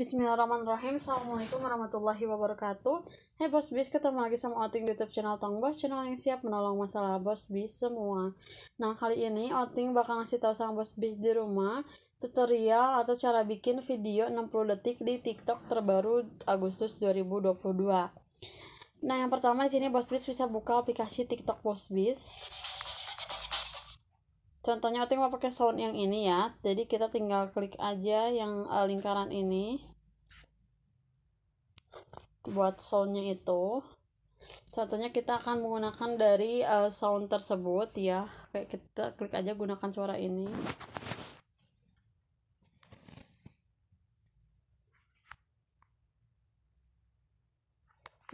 Bismillahirrahmanirrahim Assalamualaikum warahmatullahi wabarakatuh Hai hey, Bos Bis, ketemu lagi sama Oting di YouTube channel Tong Bos Channel yang siap menolong masalah Bos Bis semua Nah kali ini Oting bakal ngasih tahu sama Bos Bis di rumah Tutorial atau cara bikin video 60 detik di TikTok terbaru Agustus 2022 Nah yang pertama di sini Bos Bis bisa buka aplikasi TikTok Bos Bis contohnya Oting mau pakai sound yang ini ya jadi kita tinggal klik aja yang uh, lingkaran ini buat soundnya itu contohnya kita akan menggunakan dari uh, sound tersebut ya kayak kita klik aja gunakan suara ini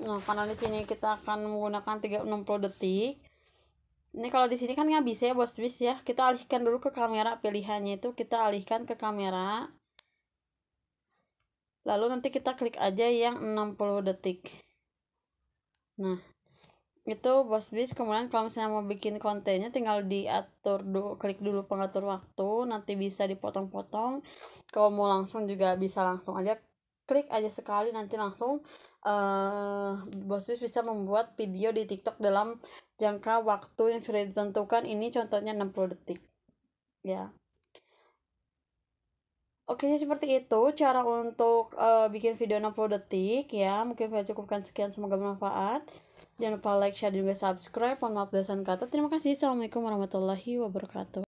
nah karena di sini kita akan menggunakan 360 detik ini kalau di sini kan nggak bisa ya bos bis ya kita alihkan dulu ke kamera pilihannya itu kita alihkan ke kamera lalu nanti kita klik aja yang 60 detik nah itu bos bis kemudian kalau misalnya mau bikin kontennya tinggal diatur dulu klik dulu pengatur waktu nanti bisa dipotong-potong kalau mau langsung juga bisa langsung aja klik aja sekali nanti langsung uh, eh, Boswis bisa membuat video di TikTok dalam jangka waktu yang sudah ditentukan. Ini contohnya 60 detik. Ya. Oke, seperti itu cara untuk uh, bikin video 60 detik ya. Mungkin saya cukupkan sekian semoga bermanfaat. Jangan lupa like, share, dan juga subscribe. Mohon maaf belasan kata. Terima kasih. Assalamualaikum warahmatullahi wabarakatuh.